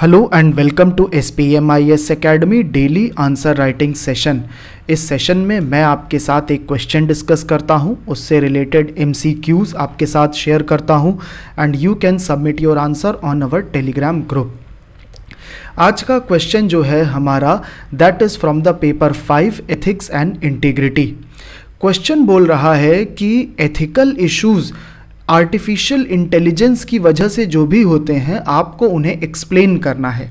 Hello and welcome to S P M I S academy daily answer writing session इस session में मैं आपके साथ एक क्वेश्चन डिस्कस करता हूं उससे रिलेटेड एम सी क्यूज़ आपके साथ शेयर करता हूं and you can submit your answer on our Telegram group आज का क्वेश्चन जो है हमारा that is from the paper five ethics and integrity question बोल रहा है कि एथिकल इश्यूज़ आर्टिफिशियल इंटेलिजेंस की वजह से जो भी होते हैं आपको उन्हें एक्सप्लेन करना है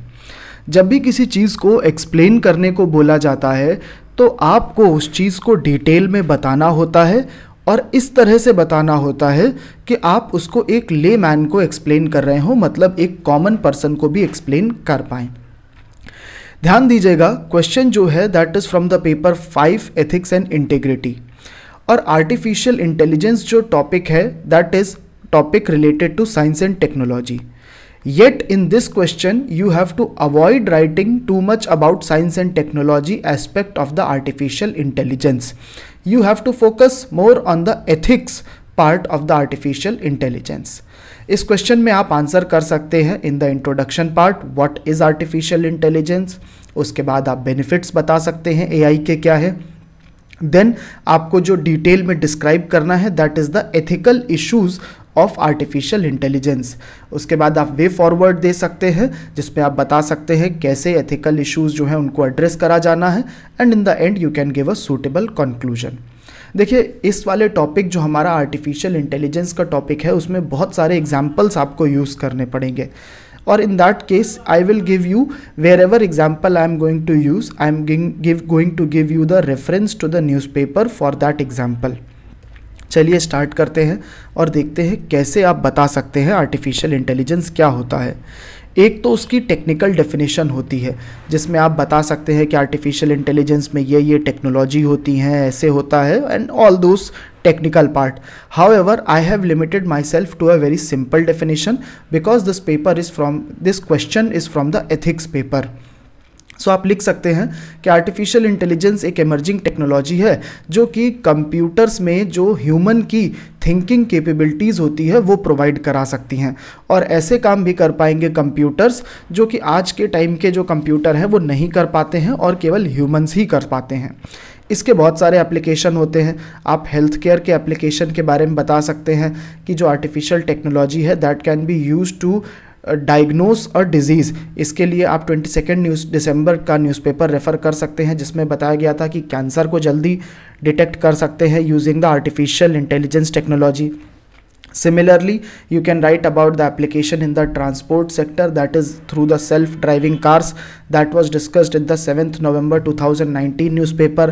जब भी किसी चीज़ को एक्सप्लेन करने को बोला जाता है तो आपको उस चीज़ को डिटेल में बताना होता है और इस तरह से बताना होता है कि आप उसको एक ले मैन को एक्सप्लेन कर रहे हो मतलब एक कॉमन पर्सन को भी एक्सप्लेन कर पाएँ ध्यान दीजिएगा क्वेश्चन जो है that is from the paper five ethics and integrity और आर्टिफिशियल इंटेलिजेंस जो टॉपिक है that is topic related to science and technology yet in this question you have to avoid writing too much about science and technology aspect of the artificial intelligence you have to focus more on the ethics part of the artificial intelligence इस question में आप answer कर सकते हैं in the introduction part what is artificial intelligence उसके बाद आप benefits बता सकते हैं एआई के क्या है देन आपको जो डिटेल में डिस्क्राइब करना है that is the ethical issues of artificial intelligence उसके बाद आप वे फॉरवर्ड दे सकते हैं जिसमें आप बता सकते हैं कैसे एथिकल इश्यूज़ जो हैं उनको एड्रेस करा जाना है and in the end you can give a suitable conclusion देखिए इस वाले टॉपिक जो हमारा आर्टिफिशियल इंटेलिजेंस का टॉपिक है उसमें बहुत सारे एग्जाम्पल्स आपको यूज़ करने पड़ेंगे और in that case I will give you wherever example I am going to use I am going to give you the reference to the newspaper for that example चलिए start करते हैं और देखते हैं कैसे आप बता सकते हैं आर्टिफिशियल इंटेलिजेंस क्या होता है एक तो उसकी टेक्निकल डेफिनेशन होती है जिसमें आप बता सकते हैं कि आर्टिफिशियल इंटेलिजेंस में ये ये टेक्नोलॉजी होती हैं ऐसे होता है and all those technical part however I have limited myself to a very simple definition because this paper is from this question is from the ethics paper so so, आप लिख सकते हैं कि artificial intelligence एक emerging technology है जो कि computers में जो ह्यूमन की थिंकिंग कैपेबिलिटीज़ होती है वो प्रोवाइड करा सकती हैं और ऐसे काम भी कर पाएंगे कंप्यूटर्स जो कि आज के टाइम के जो कंप्यूटर हैं वो नहीं कर पाते हैं और केवल ह्यूमंस ही कर पाते हैं इसके बहुत सारे एप्लीकेशन होते हैं आप हेल्थ केयर के एप्लीकेशन के बारे में बता सकते हैं कि जो आर्टिफिशियल टेक्नोलॉजी है that can be use to diagnose a disease इसके लिए आप ट्वेंटी सेकेंड न्यूज़ दिसंबर का न्यूज़पेपर रेफ़र कर सकते हैं जिसमें बताया गया था कि कैंसर को जल्दी डिटेक्ट कर सकते हैं using the artificial intelligence technology Similarly, you can write about the application in the transport sector that is through the self-driving cars that was discussed in the 7th November 2019 newspaper.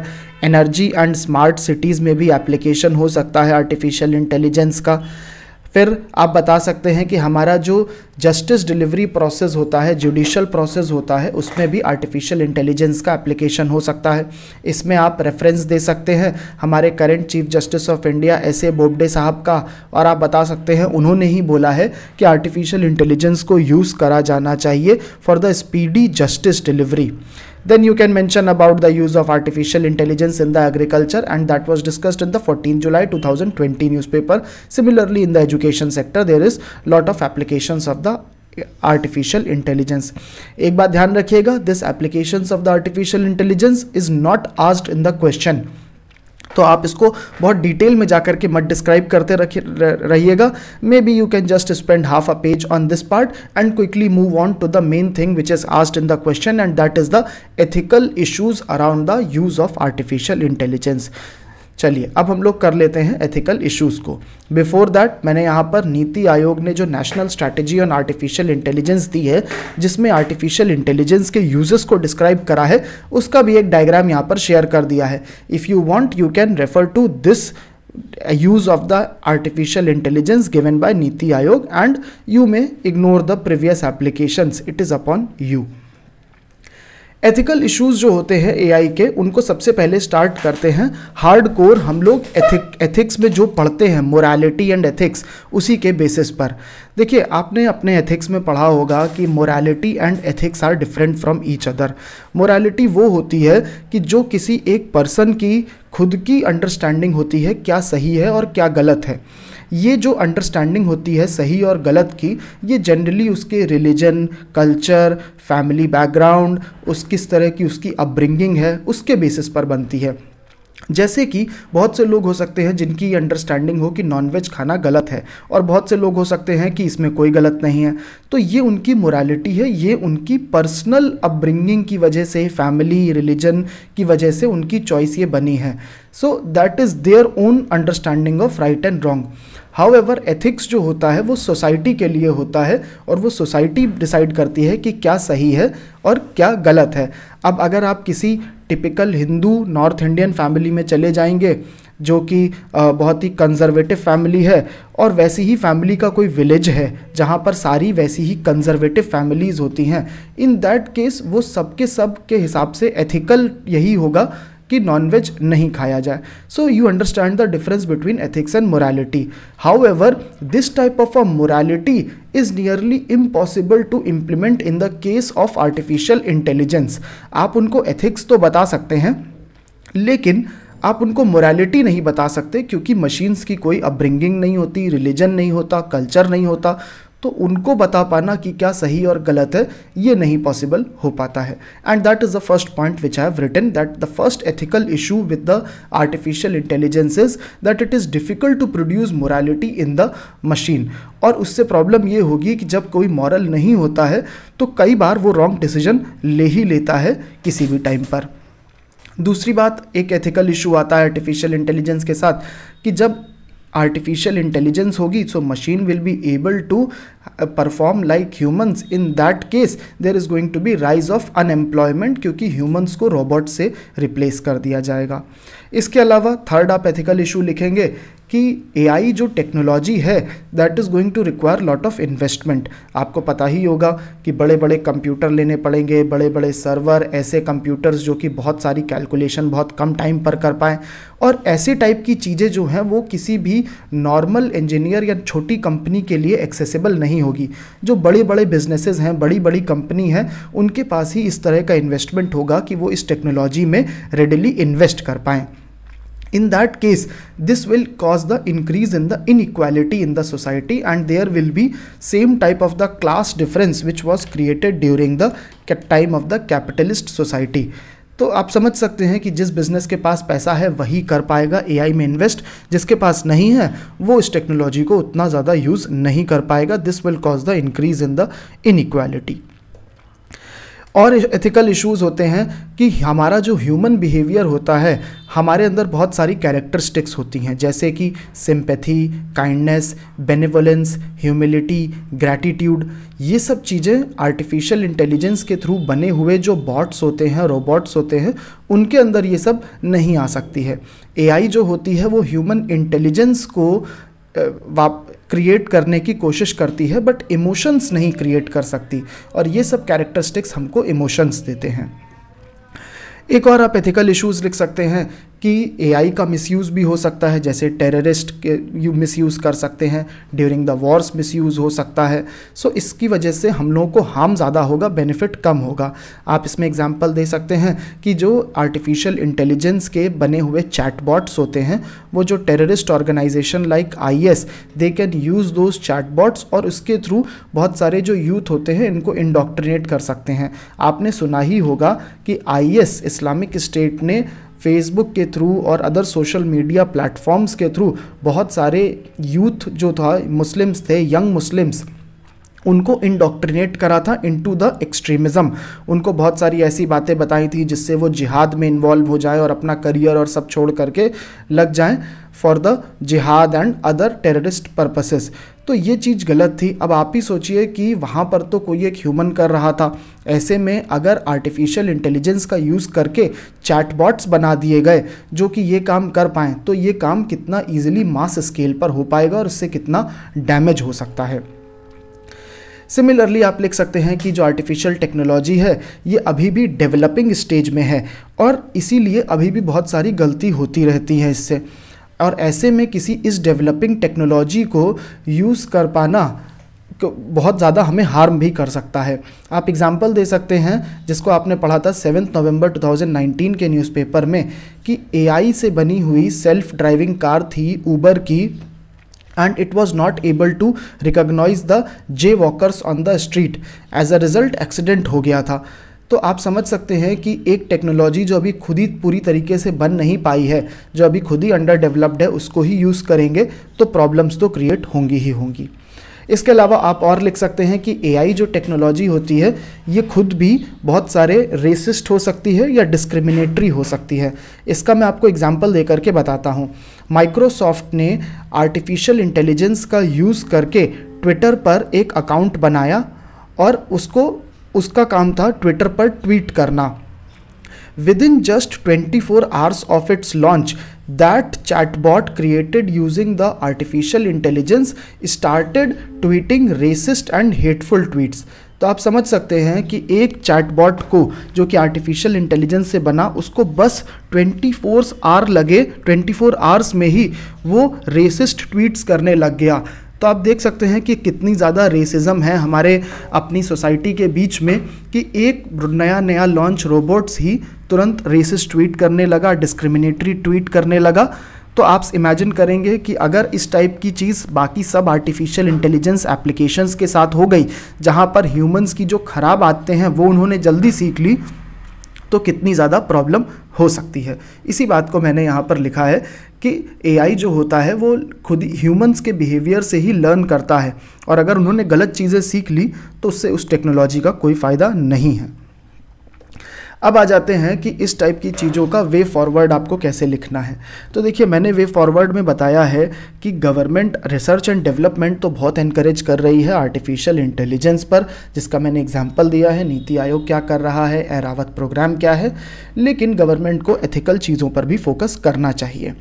Energy and smart cities में भी application हो सकता है artificial intelligence का फिर आप बता सकते हैं कि हमारा जो जस्टिस डिलीवरी प्रोसेस होता है जुडिशल प्रोसेस होता है उसमें भी आर्टिफिशियल इंटेलिजेंस का एप्लीकेशन हो सकता है इसमें आप रेफरेंस दे सकते हैं हमारे current chief justice of India S A Bobde साहब का और आप बता सकते हैं उन्होंने ही बोला है कि आर्टिफिशियल इंटेलिजेंस को यूज़ करा जाना चाहिए for the speedy justice delivery Then you can mention about the use of artificial intelligence in the agriculture and that was discussed in the 14 July 2020 newspaper. Similarly in the education sector there is lot of applications of the artificial intelligence एक बात ध्यान रखिएगा this: applications of the artificial intelligence is not asked in the question. तो आप इसको बहुत detail में जाकर के मत डिस्क्राइब करते रहिएगा may be you can just spend half a page on this part and quickly move on to the main thing which is asked in the question and that is the ethical issues around the use of artificial intelligence चलिए अब हम लोग कर लेते हैं ethical issues को before that मैंने यहाँ पर नीति आयोग ने जो national strategy on artificial intelligence दी है जिसमें आर्टिफिशियल इंटेलिजेंस के यूजर्स को डिस्क्राइब करा है उसका भी एक डायग्राम यहाँ पर शेयर कर दिया है if you want you can refer to this use of the artificial intelligence given by NITI Aayog and you may ignore the previous applications it is upon you ethical issues जो होते हैं एआई के उनको सबसे पहले स्टार्ट करते हैं हार्ड कोर हम लोग एथिक एथिक्स में जो पढ़ते हैं मोरालिटी एंड एथिक्स उसी के बेसिस पर देखिए आपने अपने एथिक्स में पढ़ा होगा कि morality and ethics are different from each other morality वो होती है कि जो किसी एक पर्सन की खुद की अंडरस्टैंडिंग होती है क्या सही है और क्या गलत है ये जो अंडरस्टैंडिंग होती है सही और गलत की ये जनरली उसके रिलीजन कल्चर फैमिली बैकग्राउंड उस किस तरह की उसकी अपब्रिंगिंग है उसके बेसिस पर बनती है जैसे कि बहुत से लोग हो सकते हैं जिनकी अंडरस्टैंडिंग हो कि नॉनवेज खाना गलत है और बहुत से लोग हो सकते हैं कि इसमें कोई गलत नहीं है तो ये उनकी मोरालिटी है ये उनकी पर्सनल अपब्रिंगिंग की वजह से फैमिली रिलीजन की वजह से उनकी चॉइस ये बनी है so that is their own understanding of right and wrong however ethics जो होता है वो सोसाइटी के लिए होता है और वो सोसाइटी डिसाइड करती है कि क्या सही है और क्या गलत है अब अगर आप किसी typical Hindu north Indian family में चले जाएंगे जो कि बहुत ही कंजर्वेटिव फैमिली है और वैसी ही फैमिली का कोई विलेज है जहाँ पर सारी वैसी ही कंजर्वेटिव फैमिलीज़ होती हैं इन दैट केस वो सबके सब के हिसाब से एथिकल यही होगा कि नॉनवेज नहीं खाया जाए so you understand the difference between ethics and morality however this type of a morality is nearly impossible to implement in the case of artificial intelligence आप उनको एथिक्स तो बता सकते हैं लेकिन आप उनको मोरालिटी नहीं बता सकते क्योंकि मशीन्स की कोई अपब्रिंगिंग नहीं होती रिलीजन नहीं होता कल्चर नहीं होता तो उनको बता पाना कि क्या सही और गलत है ये नहीं पॉसिबल हो पाता है and that is the first point which have written that the first ethical issue with the artificial intelligence is that it is difficult to produce morality in the machine और उससे प्रॉब्लम ये होगी कि जब कोई मॉरल नहीं होता है तो कई बार वो रॉन्ग डिसीजन ले ही लेता है किसी भी टाइम पर दूसरी बात एक एथिकल इशू आता है आर्टिफिशियल इंटेलिजेंस के साथ कि जब आर्टिफिशियल इंटेलिजेंस होगी so machine will be able to perform like humans in that case there is going to be rise of unemployment क्योंकि ह्यूमंस को रोबोट से रिप्लेस कर दिया जाएगा इसके अलावा थर्ड आप एथिकल इशू लिखेंगे कि एआई जो टेक्नोलॉजी है that is going to require lot of investment आपको पता ही होगा कि बड़े बड़े कंप्यूटर लेने पड़ेंगे बड़े बड़े सर्वर ऐसे कंप्यूटर्स जो कि बहुत सारी कैलकुलेशन बहुत कम टाइम पर कर पाएँ और ऐसे टाइप की चीज़ें जो हैं वो किसी भी नॉर्मल इंजीनियर या छोटी कंपनी के लिए एक्सेसिबल नहीं होगी जो बड़े बड़े बिजनेसेस हैं बड़ी बड़ी कंपनी हैं उनके पास ही इस तरह का इन्वेस्टमेंट होगा कि वो इस टेक्नोलॉजी में रेडिली इन्वेस्ट कर पाएँ in that case this will cause the increase in the inequality in the society and there will be same type of the class difference which was created during the time of the capitalist society तो आप समझ सकते हैं कि जिस business के पास पैसा है वही कर पाएगा एआई में इन्वेस्ट जिसके पास नहीं है वो इस टेक्नोलॉजी को उतना ज़्यादा यूज़ नहीं कर पाएगा this will cause the increase in the inequality और एथिकल इश्यूज होते हैं कि हमारा जो ह्यूमन बिहेवियर होता है हमारे अंदर बहुत सारी कैरेक्टरिस्टिक्स होती हैं जैसे कि sympathy kindness benevolence humility gratitude ये सब चीज़ें आर्टिफिशियल इंटेलिजेंस के थ्रू बने हुए जो बॉट्स होते हैं रोबोट्स होते हैं उनके अंदर ये सब नहीं आ सकती है ए जो होती है वो ह्यूमन इंटेलिजेंस को वाप क्रिएट करने की कोशिश करती है बट इमोशंस नहीं क्रिएट कर सकती और ये सब कैरेक्टरिस्टिक्स हमको इमोशंस देते हैं एक और आप एथिकल इश्यूज लिख सकते हैं कि एआई का मिसयूज़ भी हो सकता है जैसे टेररिस्ट के यू मिसयूज़ कर सकते हैं ड्यूरिंग द वॉर्स मिसयूज़ हो सकता है सो so, इसकी वजह से हम लोगों को हार्म ज़्यादा होगा बेनिफिट कम होगा आप इसमें एग्जांपल दे सकते हैं कि जो आर्टिफिशियल इंटेलिजेंस के बने हुए चैटबॉट्स होते हैं वो जो terrorist organisation like I they can use those chatbots और उसके थ्रू बहुत सारे जो यूथ होते हैं इनको इंडॉक्ट्रिनेट कर सकते हैं आपने सुना ही होगा कि आई इस्लामिक स्टेट ने फेसबुक के थ्रू और अदर सोशल मीडिया प्लेटफॉर्म्स के थ्रू बहुत सारे यूथ जो था मुस्लिम्स थे यंग मुस्लिम्स उनको इंडोक्ट्रिनेट करा था इनटू द एक्सट्रीमिज़म उनको बहुत सारी ऐसी बातें बताई थी जिससे वो जिहाद में इन्वॉल्व हो जाए और अपना करियर और सब छोड़ करके लग जाएं for the jihad and other terrorist purposes तो ये चीज़ गलत थी अब आप ही सोचिए कि वहाँ पर तो कोई एक ह्यूमन कर रहा था ऐसे में अगर आर्टिफिशियल इंटेलिजेंस का यूज़ करके चैटबॉट्स बना दिए गए जो कि ये काम कर पाएँ तो ये काम कितना ईजिली मास स्केल पर हो पाएगा और इससे कितना डैमेज हो सकता है सिमिलरली आप लिख सकते हैं कि जो आर्टिफिशियल टेक्नोलॉजी है ये अभी भी डेवलपिंग स्टेज में है और इसीलिए अभी भी बहुत सारी गलती होती रहती है इससे और ऐसे में किसी इस डेवलपिंग टेक्नोलॉजी को यूज़ कर पाना बहुत ज़्यादा हमें हार्म भी कर सकता है आप एग्जाम्पल दे सकते हैं जिसको आपने पढ़ा था सेवन्थ नवंबर 2019 के न्यूज़पेपर में कि एआई से बनी हुई सेल्फ ड्राइविंग कार थी ऊबर की and it was not able to recognise the jaywalkers on the street as a result accident हो गया था तो आप समझ सकते हैं कि एक टेक्नोलॉजी जो अभी खुद ही पूरी तरीके से बन नहीं पाई है जो अभी खुद ही अंडर डेवलप्ड है उसको ही यूज़ करेंगे तो प्रॉब्लम्स तो क्रिएट होंगी ही होंगी इसके अलावा आप और लिख सकते हैं कि ए जो टेक्नोलॉजी होती है ये खुद भी बहुत सारे रेसिस्ट हो सकती है या डिस्क्रिमिनेटरी हो सकती है इसका मैं आपको एग्जाम्पल दे करके बताता हूँ माइक्रोसॉफ्ट ने आर्टिफिशियल इंटेलिजेंस का यूज़ करके ट्विटर पर एक अकाउंट बनाया और उसको उसका काम था ट्विटर पर ट्वीट करना within just 24 four hours of its launch that chatbot created using the artificial intelligence started tweeting racist and hateful tweets तो आप समझ सकते हैं कि एक चैटबॉट को जो कि आर्टिफिशियल इंटेलिजेंस से बना उसको बस 24 फोर आर लगे 24 फोर आवर्स में ही वो रेसिस्ट ट्वीट्स करने लग गया तो आप देख सकते हैं कि कितनी ज़्यादा रेसिज्म है हमारे अपनी सोसाइटी के बीच में कि एक नया नया लॉन्च रोबोट्स ही तुरंत रेसिस ट्वीट करने लगा डिस्क्रिमिनेटरी ट्वीट करने लगा तो आप इमेजिन करेंगे कि अगर इस टाइप की चीज़ बाकी सब आर्टिफिशियल इंटेलिजेंस एप्लीकेशंस के साथ हो गई जहाँ पर ह्यूमंस की जो ख़राब आते हैं वो उन्होंने जल्दी सीख ली तो कितनी ज़्यादा प्रॉब्लम हो सकती है इसी बात को मैंने यहाँ पर लिखा है कि एआई जो होता है वो खुद ह्यूमंस के बिहेवियर से ही लर्न करता है और अगर उन्होंने गलत चीज़ें सीख ली तो उससे उस टेक्नोलॉजी का कोई फ़ायदा नहीं है अब आ जाते हैं कि इस टाइप की चीज़ों का वे फॉरवर्ड आपको कैसे लिखना है तो देखिए मैंने वे फॉरवर्ड में बताया है कि गवर्नमेंट रिसर्च एंड डेवलपमेंट तो बहुत इनक्रेज कर रही है आर्टिफिशियल इंटेलिजेंस पर जिसका मैंने एग्जाम्पल दिया है नीति आयोग क्या कर रहा है एरावत प्रोग्राम क्या है लेकिन गवर्नमेंट को एथिकल चीज़ों पर भी फोकस करना चाहिए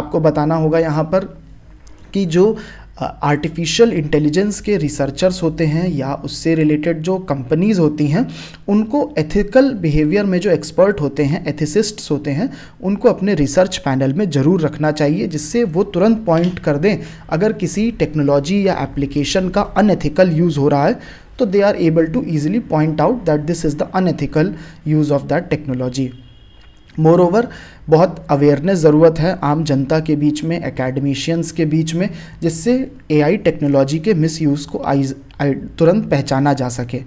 आपको बताना होगा यहाँ पर कि जो आर्टिफिशियल इंटेलिजेंस के रिसर्चर्स होते हैं या उससे रिलेटेड जो कंपनीज़ होती हैं उनको एथिकल बिहेवियर में जो एक्सपर्ट होते हैं एथिसिस्ट्स होते हैं उनको अपने रिसर्च पैनल में ज़रूर रखना चाहिए जिससे वो तुरंत पॉइंट कर दें अगर किसी टेक्नोलॉजी या एप्लीकेशन का अनएथिकल यूज़ हो रहा है तो they are able to easily point out that this is the unethical use of that technology moreover बहुत अवेयरनेस ज़रूरत है आम जनता के बीच में एकेडमिशियंस के बीच में जिससे एआई टेक्नोलॉजी के मिसयूज़ को आई, आई तुरंत पहचाना जा सके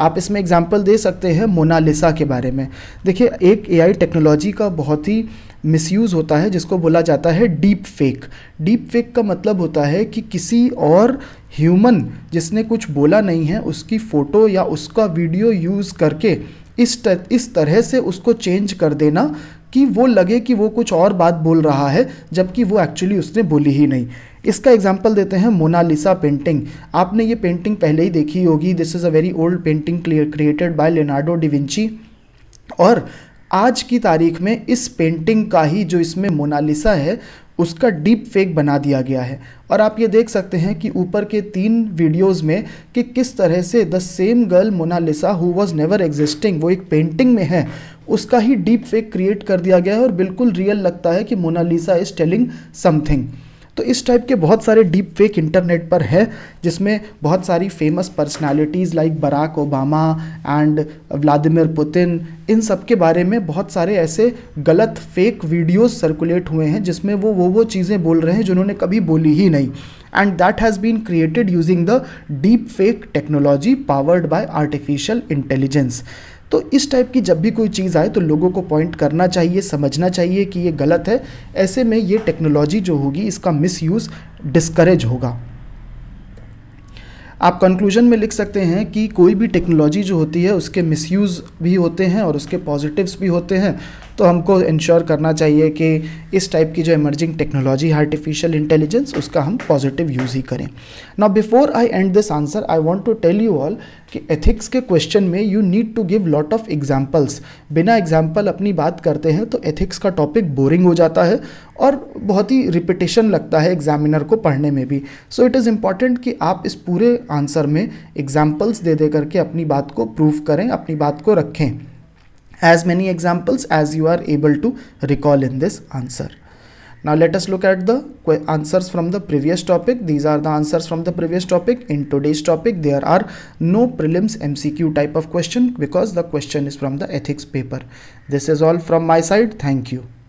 आप इसमें एग्जाम्पल दे सकते हैं मोनालिसा के बारे में देखिए एक एआई टेक्नोलॉजी का बहुत ही मिसयूज़ होता है जिसको बोला जाता है डीप फेक डीप फेक का मतलब होता है कि किसी और ह्यूमन जिसने कुछ बोला नहीं है उसकी फ़ोटो या उसका वीडियो यूज़ करके इस तर, इस तरह से उसको चेंज कर देना कि वो लगे कि वो कुछ और बात बोल रहा है जबकि वो एक्चुअली उसने बोली ही नहीं इसका एग्जाम्पल देते हैं मोनालिसा पेंटिंग आपने ये पेंटिंग पहले ही देखी होगी this is a very old painting created by Leonardo da Vinci और आज की तारीख में इस पेंटिंग का ही जो इसमें मोनालिसा है उसका डीप फेक बना दिया गया है और आप ये देख सकते हैं कि ऊपर के तीन वीडियोस में कि किस तरह से the same girl Mona Lisa who was never existing वो एक पेंटिंग में है उसका ही डीप फेक क्रिएट कर दिया गया है और बिल्कुल रियल लगता है कि मोनालिसा इज़ टेलिंग समथिंग तो इस टाइप के बहुत सारे डीप फेक इंटरनेट पर है जिसमें बहुत सारी famous personalities like Barack Obama and Vladimir Putin इन सब के बारे में बहुत सारे ऐसे गलत फेक वीडियोस सर्कुलेट हुए हैं जिसमें वो वो वो चीज़ें बोल रहे हैं जिन्होंने कभी बोली ही नहीं and that has been created using the deep fake technology powered by artificial intelligence तो इस टाइप की जब भी कोई चीज़ आए तो लोगों को पॉइंट करना चाहिए समझना चाहिए कि ये गलत है ऐसे में ये टेक्नोलॉजी जो होगी इसका मिसयूज़ डिस्करेज होगा आप कंक्लूजन में लिख सकते हैं कि कोई भी टेक्नोलॉजी जो होती है उसके मिसयूज़ भी होते हैं और उसके पॉजिटिव्स भी होते हैं तो हमको इंश्योर करना चाहिए कि इस टाइप की जो इमर्जिंग टेक्नोलॉजी आर्टिफिशियल इंटेलिजेंस उसका हम पॉजिटिव यूज़ ही करें ना before I end this answer I want to tell you all कि एथिक्स के क्वेश्चन में you need to give lot of examples बिना एग्जाम्पल अपनी बात करते हैं तो एथिक्स का टॉपिक बोरिंग हो जाता है और बहुत ही रिपीटेशन लगता है एग्जामिनर को पढ़ने में भी सो इट इज़ इम्पॉर्टेंट कि आप इस पूरे आंसर में एग्जाम्पल्स दे दे करके अपनी बात को प्रूव करें अपनी बात को रखें as many examples as you are able to recall in this answer. Now let us look at the answers from the previous topic. These are the answers from the previous topic. In today's topic, there are no prelims MCQ type of question because the question is from the ethics paper. This is all from my side. Thank you.